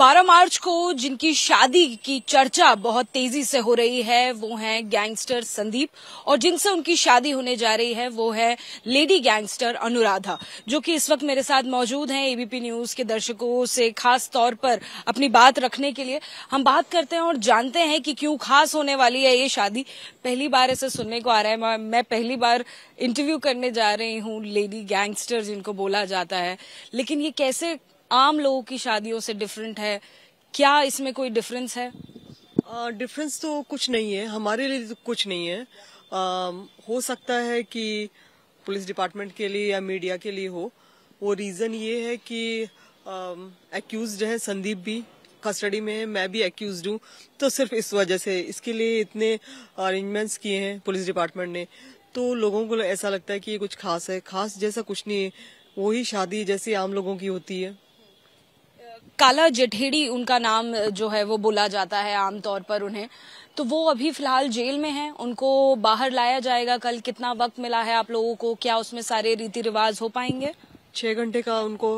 12 मार्च को जिनकी शादी की चर्चा बहुत तेजी से हो रही है वो हैं गैंगस्टर संदीप और जिनसे उनकी शादी होने जा रही है वो है लेडी गैंगस्टर अनुराधा जो कि इस वक्त मेरे साथ मौजूद हैं एबीपी न्यूज के दर्शकों से खास तौर पर अपनी बात रखने के लिए हम बात करते हैं और जानते हैं कि क्यों खास होने वाली है ये शादी पहली बार ऐसे सुनने को आ रहा है मैं पहली बार इंटरव्यू करने जा रही हूँ लेडी गैंगस्टर जिनको बोला जाता है लेकिन ये कैसे आम लोगों की शादियों से डिफरेंट है क्या इसमें कोई डिफरेंस है डिफरेंस तो कुछ नहीं है हमारे लिए तो कुछ नहीं है आ, हो सकता है कि पुलिस डिपार्टमेंट के लिए या मीडिया के लिए हो वो रीज़न ये है कि एक्यूज है संदीप भी कस्टडी में है मैं भी एक्यूज हूँ तो सिर्फ इस वजह से इसके लिए इतने अरेंजमेंट्स किए हैं पुलिस डिपार्टमेंट ने तो लोगों को ऐसा लगता है कि ये कुछ खास है खास जैसा कुछ नहीं है वही शादी जैसी आम लोगों की होती है काला जठेड़ी उनका नाम जो है वो बोला जाता है आमतौर पर उन्हें तो वो अभी फिलहाल जेल में हैं उनको बाहर लाया जाएगा कल कितना वक्त मिला है आप लोगों को क्या उसमें सारे रीति रिवाज हो पाएंगे छह घंटे का उनको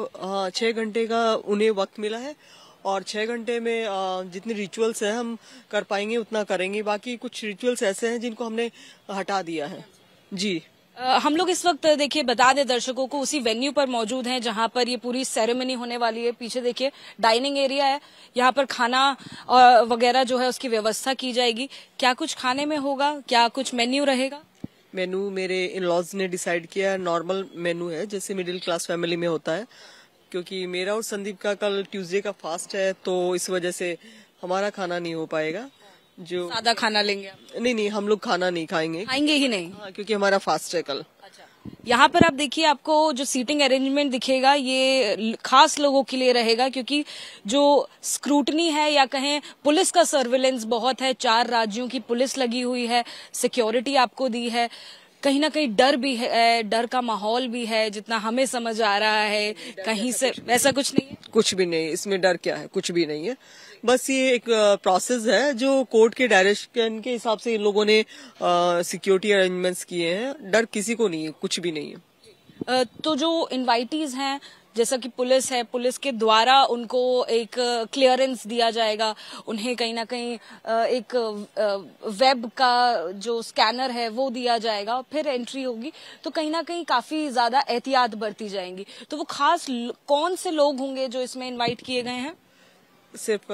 छह घंटे का उन्हें वक्त मिला है और छह घंटे में जितने रिचुअल्स हैं हम कर पाएंगे उतना करेंगे बाकी कुछ रिचुअल्स ऐसे हैं जिनको हमने हटा दिया है जी हम लोग इस वक्त देखिए बता दें दर्शकों को उसी वेन्यू पर मौजूद हैं जहां पर ये पूरी सेरेमनी होने वाली है पीछे देखिए डाइनिंग एरिया है यहाँ पर खाना वगैरह जो है उसकी व्यवस्था की जाएगी क्या कुछ खाने में होगा क्या कुछ मेन्यू रहेगा मेन्यू मेरे इन लॉज ने डिसाइड किया है नॉर्मल मेन्यू है जैसे मिडिल क्लास फैमिली में होता है क्योंकि मेरा और संदीप का कल ट्यूजडे का फास्ट है तो इस वजह से हमारा खाना नहीं हो पाएगा जो सादा खाना लेंगे नहीं नहीं हम लोग खाना नहीं खाएंगे खाएंगे ही नहीं हाँ, क्योंकि हमारा फास्ट है कल अच्छा। यहाँ पर आप देखिए आपको जो सीटिंग अरेंजमेंट दिखेगा ये खास लोगों के लिए रहेगा क्योंकि जो स्क्रूटनी है या कहें पुलिस का सर्विलेंस बहुत है चार राज्यों की पुलिस लगी हुई है सिक्योरिटी आपको दी है कहीं ना कहीं डर भी है डर का माहौल भी है जितना हमें समझ आ रहा है कहीं से ऐसा कुछ नहीं है कुछ भी नहीं इसमें डर क्या है कुछ भी नहीं है बस ये एक प्रोसेस है जो कोर्ट के डायरेक्शन के हिसाब से इन लोगों ने सिक्योरिटी अरेंजमेंट्स किए हैं डर किसी को नहीं है कुछ भी नहीं है तो जो इन्वाइटीज हैं जैसा कि पुलिस है पुलिस के द्वारा उनको एक क्लियरेंस दिया जाएगा उन्हें कहीं ना कहीं एक वेब का जो स्कैनर है वो दिया जाएगा फिर एंट्री होगी तो कहीं ना कहीं काफी ज्यादा एहतियात बरती जाएंगी तो वो खास कौन से लोग होंगे जो इसमें इन्वाइट किए गए हैं सिर्फ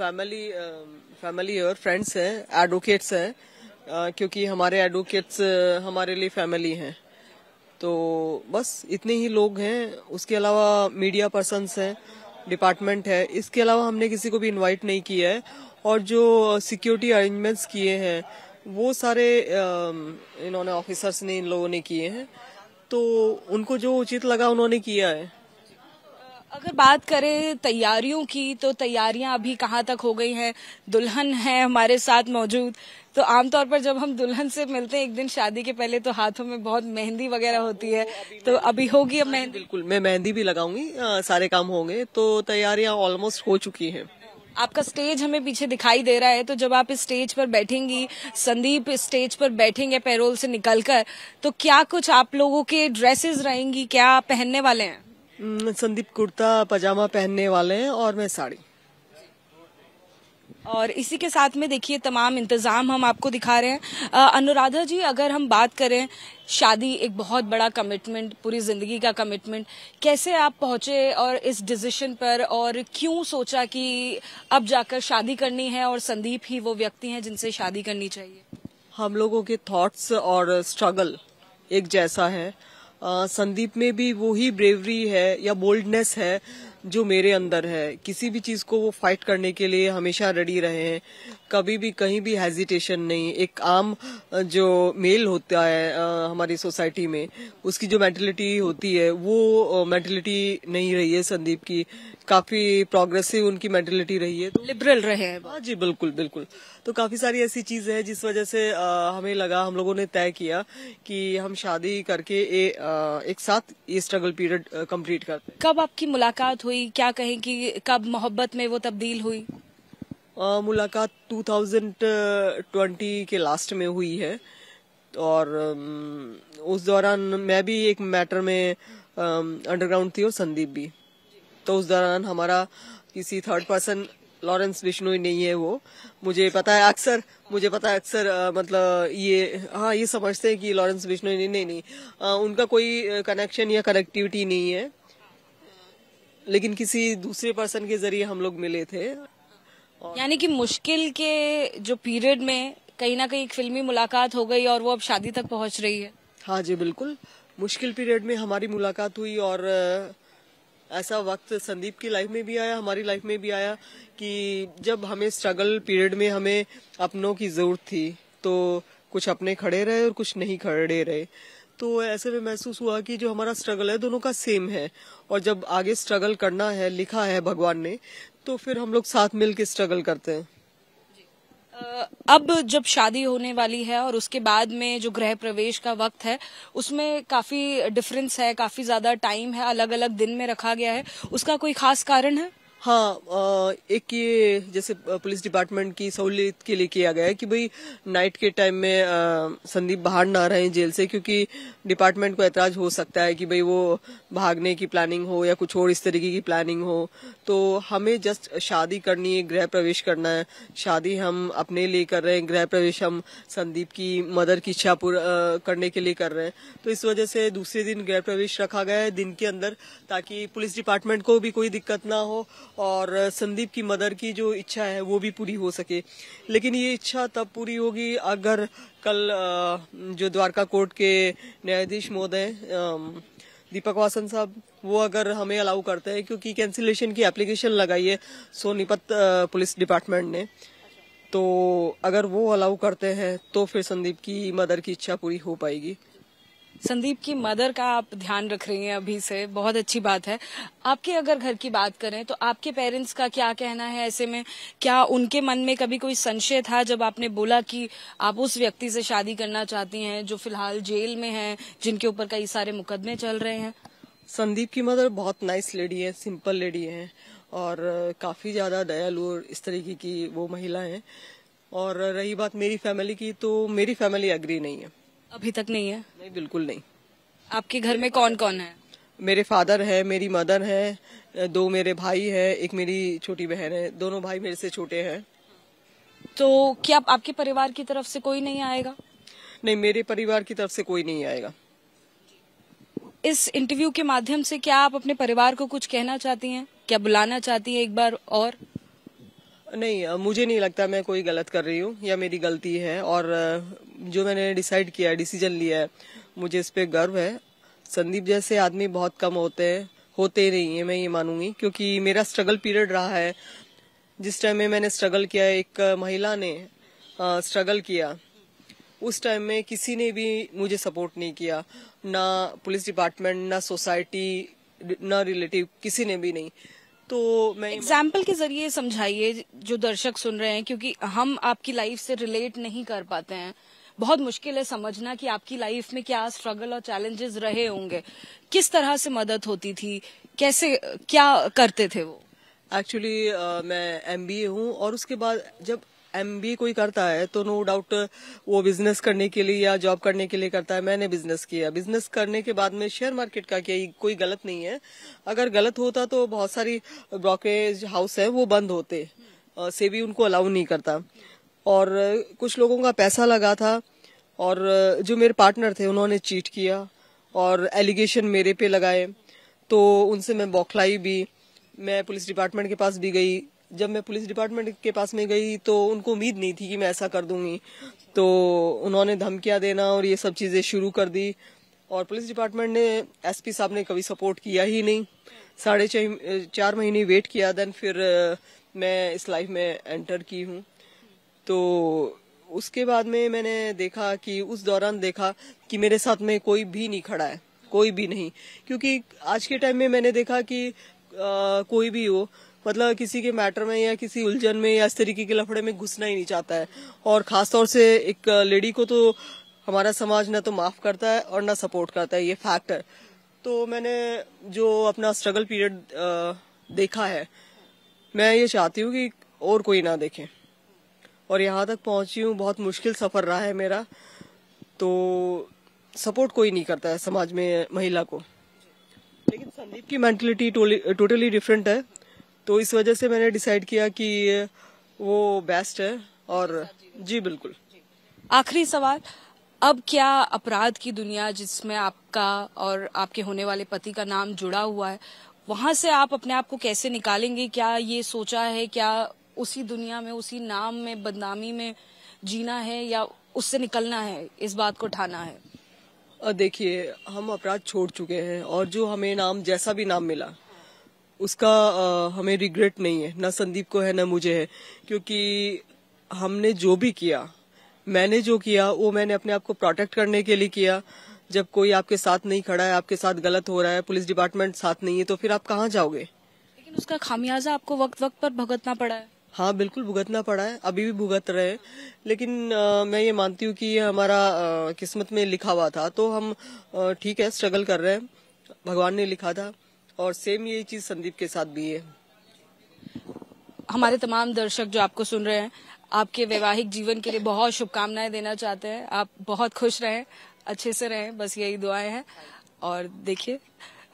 फैमिली फैमिली और फ्रेंड्स हैं एडवोकेट्स हैं क्योंकि हमारे एडवोकेट्स हमारे लिए फैमिली हैं तो बस इतने ही लोग हैं उसके अलावा मीडिया पर्सनस हैं डिपार्टमेंट है इसके अलावा हमने किसी को भी इनवाइट नहीं किया है और जो सिक्योरिटी अरेंजमेंट्स किए हैं वो सारे इन्होंने ऑफिसर्स ने इन लोगों ने किए हैं तो उनको जो उचित लगा उन्होंने किया है अगर बात करें तैयारियों की तो तैयारियां अभी कहाँ तक हो गई हैं दुल्हन है हमारे साथ मौजूद तो आमतौर पर जब हम दुल्हन से मिलते हैं एक दिन शादी के पहले तो हाथों में बहुत मेहंदी वगैरह होती है तो अभी होगी अब मेहंदी बिल्कुल मैं मेहंदी भी लगाऊंगी सारे काम होंगे तो तैयारियां ऑलमोस्ट हो चुकी हैं आपका स्टेज हमें पीछे दिखाई दे रहा है तो जब आप स्टेज पर बैठेंगी संदीप स्टेज पर बैठेंगे पैरोल से निकलकर तो क्या कुछ आप लोगों के ड्रेसेस रहेंगी क्या पहनने वाले हैं हम्म, संदीप कुर्ता पजामा पहनने वाले हैं और मैं साड़ी और इसी के साथ में देखिए तमाम इंतज़ाम हम आपको दिखा रहे हैं अनुराधा जी अगर हम बात करें शादी एक बहुत बड़ा कमिटमेंट पूरी ज़िंदगी का कमिटमेंट कैसे आप पहुंचे और इस डिसीजन पर और क्यों सोचा कि अब जाकर शादी करनी है और संदीप ही वो व्यक्ति हैं जिनसे शादी करनी चाहिए हम लोगों के थॉट्स और स्ट्रगल एक जैसा है संदीप में भी वो ही ब्रेवरी है या बोल्डनेस है जो मेरे अंदर है किसी भी चीज को वो फाइट करने के लिए हमेशा रेडी रहे हैं कभी भी कहीं भी हेजिटेशन नहीं एक आम जो मेल होता है हमारी सोसाइटी में उसकी जो मेंटेलिटी होती है वो मेंटेलिटी नहीं रही है संदीप की काफी प्रोग्रेसिव उनकी मेंटेलिटी रही है तो लिबरल रहे हैं हाँ जी बिल्कुल बिल्कुल तो काफी सारी ऐसी चीजें हैं जिस वजह से आ, हमें लगा हम लोगों ने तय किया कि हम शादी करके ए, आ, एक साथ ये स्ट्रगल पीरियड कंप्लीट करते कब आपकी मुलाकात हुई क्या कहें कि कब मोहब्बत में वो तब्दील हुई आ, मुलाकात टू के लास्ट में हुई है और उस दौरान मैं भी एक मैटर में अंडरग्राउंड थी और संदीप भी तो उस दौरान हमारा किसी थर्ड पर्सन लॉरेंस बिश्नोई नहीं है वो मुझे पता है अक्सर मुझे पता है अक्सर मतलब ये हाँ ये समझते हैं कि लॉरेंस बिश्नोई नहीं नहीं नहीं आ, उनका कोई कनेक्शन या कनेक्टिविटी नहीं है लेकिन किसी दूसरे पर्सन के जरिए हम लोग मिले थे यानी कि मुश्किल के जो पीरियड में कहीं ना कहीं एक फिल्मी मुलाकात हो गई और वो अब शादी तक पहुंच रही है हाँ जी बिल्कुल मुश्किल पीरियड में हमारी मुलाकात हुई और ऐसा वक्त संदीप की लाइफ में भी आया हमारी लाइफ में भी आया कि जब हमें स्ट्रगल पीरियड में हमें अपनों की जरूरत थी तो कुछ अपने खड़े रहे और कुछ नहीं खड़े रहे तो ऐसे में महसूस हुआ कि जो हमारा स्ट्रगल है दोनों का सेम है और जब आगे स्ट्रगल करना है लिखा है भगवान ने तो फिर हम लोग साथ मिल स्ट्रगल करते हैं अब जब शादी होने वाली है और उसके बाद में जो गृह प्रवेश का वक्त है उसमें काफी डिफरेंस है काफी ज्यादा टाइम है अलग अलग दिन में रखा गया है उसका कोई खास कारण है हाँ एक ये जैसे पुलिस डिपार्टमेंट की सहूलियत के लिए किया गया है कि भाई नाइट के टाइम में संदीप बाहर ना रहे जेल से क्योंकि डिपार्टमेंट को ऐतराज हो सकता है कि भाई वो भागने की प्लानिंग हो या कुछ और इस तरीके की प्लानिंग हो तो हमें जस्ट शादी करनी है गृह प्रवेश करना है शादी हम अपने लिए कर रहे हैं गृह प्रवेश हम संदीप की मदर की इच्छा करने के लिए कर रहे हैं तो इस वजह से दूसरे दिन गृह प्रवेश रखा गया है दिन के अंदर ताकि पुलिस डिपार्टमेंट को भी कोई दिक्कत ना हो और संदीप की मदर की जो इच्छा है वो भी पूरी हो सके लेकिन ये इच्छा तब पूरी होगी अगर कल जो द्वारका कोर्ट के न्यायाधीश महोदय दीपक वासन साहब वो अगर हमें अलाउ करते हैं क्योंकि कैंसिलेशन की एप्लीकेशन लगाई है सोनीपत पुलिस डिपार्टमेंट ने तो अगर वो अलाउ करते हैं तो फिर संदीप की मदर की इच्छा पूरी हो पाएगी संदीप की मदर का आप ध्यान रख रही हैं अभी से बहुत अच्छी बात है आपके अगर घर की बात करें तो आपके पेरेंट्स का क्या कहना है ऐसे में क्या उनके मन में कभी कोई संशय था जब आपने बोला कि आप उस व्यक्ति से शादी करना चाहती हैं जो फिलहाल जेल में है जिनके ऊपर कई सारे मुकदमे चल रहे हैं संदीप की मदर बहुत नाइस लेडी है सिंपल लेडी है और काफी ज्यादा दयालु और इस तरीके की वो महिला है और रही बात मेरी फैमिली की तो मेरी फैमिली अग्री नहीं है अभी तक नहीं है नहीं बिल्कुल नहीं आपके घर में कौन कौन है मेरे फादर है मेरी मदर है दो मेरे भाई है एक मेरी छोटी बहन है दोनों भाई मेरे से छोटे हैं तो क्या आपके परिवार की तरफ से कोई नहीं आएगा नहीं मेरे परिवार की तरफ से कोई नहीं आएगा इस इंटरव्यू के माध्यम से क्या आप अपने परिवार को कुछ कहना चाहती हैं क्या बुलाना चाहती हैं एक बार और नहीं मुझे नहीं लगता मैं कोई गलत कर रही हूँ या मेरी गलती है और जो मैंने डिसाइड किया है डिसीजन लिया है मुझे इस पर गर्व है संदीप जैसे आदमी बहुत कम होते हैं होते ही नहीं है मैं ये मानूंगी क्योंकि मेरा स्ट्रगल पीरियड रहा है जिस टाइम में मैंने स्ट्रगल किया एक महिला ने स्ट्रगल किया उस टाइम में किसी ने भी मुझे सपोर्ट नहीं किया ना पुलिस डिपार्टमेंट ना सोसाइटी ना रिलेटिव किसी ने भी नहीं तो मैं एग्जाम्पल के जरिए समझाइए जो दर्शक सुन रहे हैं क्योंकि हम आपकी लाइफ से रिलेट नहीं कर पाते हैं बहुत मुश्किल है समझना कि आपकी लाइफ में क्या स्ट्रगल और चैलेंजेस रहे होंगे किस तरह से मदद होती थी कैसे क्या करते थे वो एक्चुअली uh, मैं एम हूँ और उसके बाद जब एम कोई करता है तो नो डाउट वो बिजनेस करने के लिए या जॉब करने के लिए करता है मैंने बिजनेस किया बिजनेस करने के बाद में शेयर मार्केट का किया कोई गलत नहीं है अगर गलत होता तो बहुत सारी ब्रोकरेज हाउस है वो बंद होते से भी उनको अलाउ नहीं करता और कुछ लोगों का पैसा लगा था और जो मेरे पार्टनर थे उन्होंने चीट किया और एलिगेशन मेरे पे लगाए तो उनसे मैं बौखलाई भी मैं पुलिस डिपार्टमेंट के पास भी गई जब मैं पुलिस डिपार्टमेंट के पास में गई तो उनको उम्मीद नहीं थी कि मैं ऐसा कर दूंगी तो उन्होंने धमकियाँ देना और ये सब चीज़ें शुरू कर दी और पुलिस डिपार्टमेंट ने एसपी साहब ने कभी सपोर्ट किया ही नहीं साढ़े चार महीने वेट किया देन फिर मैं इस लाइफ में एंटर की हूँ तो उसके बाद में मैंने देखा कि उस दौरान देखा कि मेरे साथ में कोई भी नहीं खड़ा है कोई भी नहीं क्योंकि आज के टाइम में मैंने देखा कि आ, कोई भी हो मतलब किसी के मैटर में या किसी उलझन में या इस तरीके के लफड़े में घुसना ही नहीं चाहता है और खासतौर से एक लेडी को तो हमारा समाज ना तो माफ करता है और ना सपोर्ट करता है ये फैक्ट है तो मैंने जो अपना स्ट्रगल पीरियड देखा है मैं ये चाहती हूँ कि और कोई ना देखे और यहाँ तक पहुँची हूँ बहुत मुश्किल सफ़र रहा है मेरा तो सपोर्ट कोई नहीं करता है समाज में महिला को लेकिन संदीप की मैंटलिटी टोटली डिफरेंट है तो इस वजह से मैंने डिसाइड किया कि वो बेस्ट है और जी बिल्कुल आखिरी सवाल अब क्या अपराध की दुनिया जिसमें आपका और आपके होने वाले पति का नाम जुड़ा हुआ है वहां से आप अपने आप को कैसे निकालेंगे क्या ये सोचा है क्या उसी दुनिया में उसी नाम में बदनामी में जीना है या उससे निकलना है इस बात को उठाना है देखिए हम अपराध छोड़ चुके हैं और जो हमें नाम जैसा भी नाम मिला उसका आ, हमें रिग्रेट नहीं है ना संदीप को है ना मुझे है क्योंकि हमने जो भी किया मैंने जो किया वो मैंने अपने आप को प्रोटेक्ट करने के लिए किया जब कोई आपके साथ नहीं खड़ा है आपके साथ गलत हो रहा है पुलिस डिपार्टमेंट साथ नहीं है तो फिर आप कहाँ जाओगे लेकिन उसका खामियाजा आपको वक्त वक्त पर भुगतना पड़ा है हाँ बिल्कुल भुगतना पड़ा है अभी भी भुगत रहे हैं लेकिन आ, मैं ये मानती हूँ कि ये हमारा आ, किस्मत में लिखा हुआ था तो हम ठीक है स्ट्रगल कर रहे हैं भगवान ने लिखा था और सेम यही चीज संदीप के साथ भी है हमारे तमाम दर्शक जो आपको सुन रहे हैं आपके वैवाहिक जीवन के लिए बहुत शुभकामनाएं देना चाहते हैं आप बहुत खुश रहें अच्छे से रहें बस यही दुआएं हैं और देखिए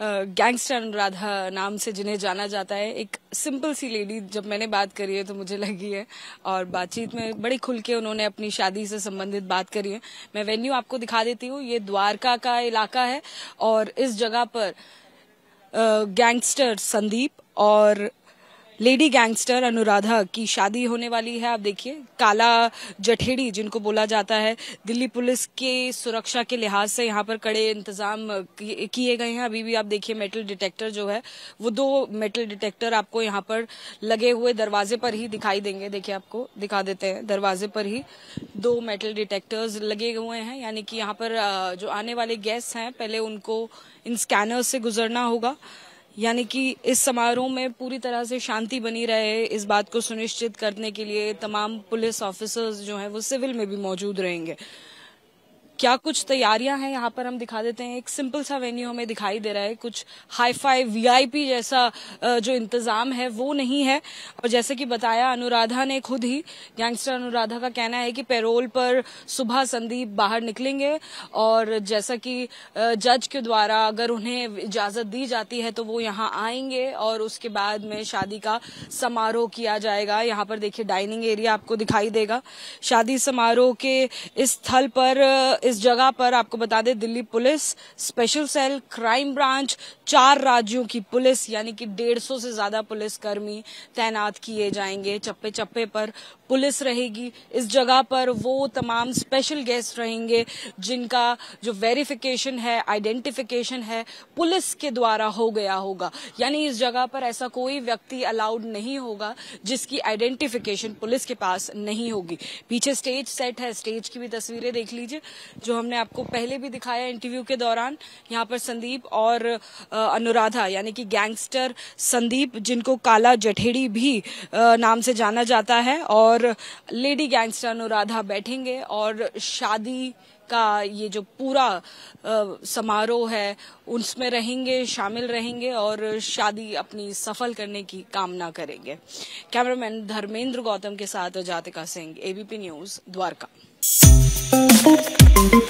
गैंगस्टर अनुराधा नाम से जिन्हें जाना जाता है एक सिंपल सी लेडी जब मैंने बात करी है तो मुझे लगी है और बातचीत में बड़ी खुल के उन्होंने अपनी शादी से संबंधित बात करी है मैं वेन्यू आपको दिखा देती हूँ ये द्वारका का इलाका है और इस जगह पर गैंगस्टर संदीप और लेडी गैंगस्टर अनुराधा की शादी होने वाली है आप देखिए काला जठेड़ी जिनको बोला जाता है दिल्ली पुलिस के सुरक्षा के लिहाज से यहाँ पर कड़े इंतजाम किए गए हैं अभी भी आप देखिए मेटल डिटेक्टर जो है वो दो मेटल डिटेक्टर आपको यहाँ पर लगे हुए दरवाजे पर ही दिखाई देंगे देखिए आपको दिखा देते हैं दरवाजे पर ही दो मेटल डिटेक्टर्स लगे हुए हैं यानी कि यहाँ पर जो आने वाले गेस्ट हैं पहले उनको इन स्कैनर्स से गुजरना होगा यानी कि इस समारोह में पूरी तरह से शांति बनी रहे इस बात को सुनिश्चित करने के लिए तमाम पुलिस ऑफिसर्स जो हैं वो सिविल में भी मौजूद रहेंगे क्या कुछ तैयारियां हैं यहाँ पर हम दिखा देते हैं एक सिंपल सा वेन्यू हमें दिखाई दे रहा है कुछ हाई फाई वीआईपी जैसा जो इंतजाम है वो नहीं है और जैसे कि बताया अनुराधा ने खुद ही गैंगस्टर अनुराधा का कहना है कि पेरोल पर सुबह संदीप बाहर निकलेंगे और जैसा कि जज के द्वारा अगर उन्हें इजाजत दी जाती है तो वो यहाँ आएंगे और उसके बाद में शादी का समारोह किया जाएगा यहाँ पर देखिए डाइनिंग एरिया आपको दिखाई देगा शादी समारोह के इस स्थल पर इस जगह पर आपको बता दें Delhi police special cell crime branch चार राज्यों की पुलिस यानी कि डेढ़ सौ से ज्यादा पुलिसकर्मी तैनात किए जाएंगे चप्पे चप्पे पर पुलिस रहेगी इस जगह पर वो तमाम स्पेशल गेस्ट रहेंगे जिनका जो वेरिफिकेशन है आइडेंटिफिकेशन है पुलिस के द्वारा हो गया होगा यानी इस जगह पर ऐसा कोई व्यक्ति अलाउड नहीं होगा जिसकी आइडेंटिफिकेशन पुलिस के पास नहीं होगी पीछे स्टेज सेट है स्टेज की भी तस्वीरें देख लीजिए जो हमने आपको पहले भी दिखाया इंटरव्यू के दौरान यहाँ पर संदीप और अनुराधा यानी कि गैंगस्टर संदीप जिनको काला जठेड़ी भी नाम से जाना जाता है और लेडी गैंगस्टर अनुराधा बैठेंगे और शादी का ये जो पूरा समारोह है उसमें रहेंगे शामिल रहेंगे और शादी अपनी सफल करने की कामना करेंगे कैमरामैन धर्मेंद्र गौतम के साथ Jatika Singh ABP news Dwarka thank you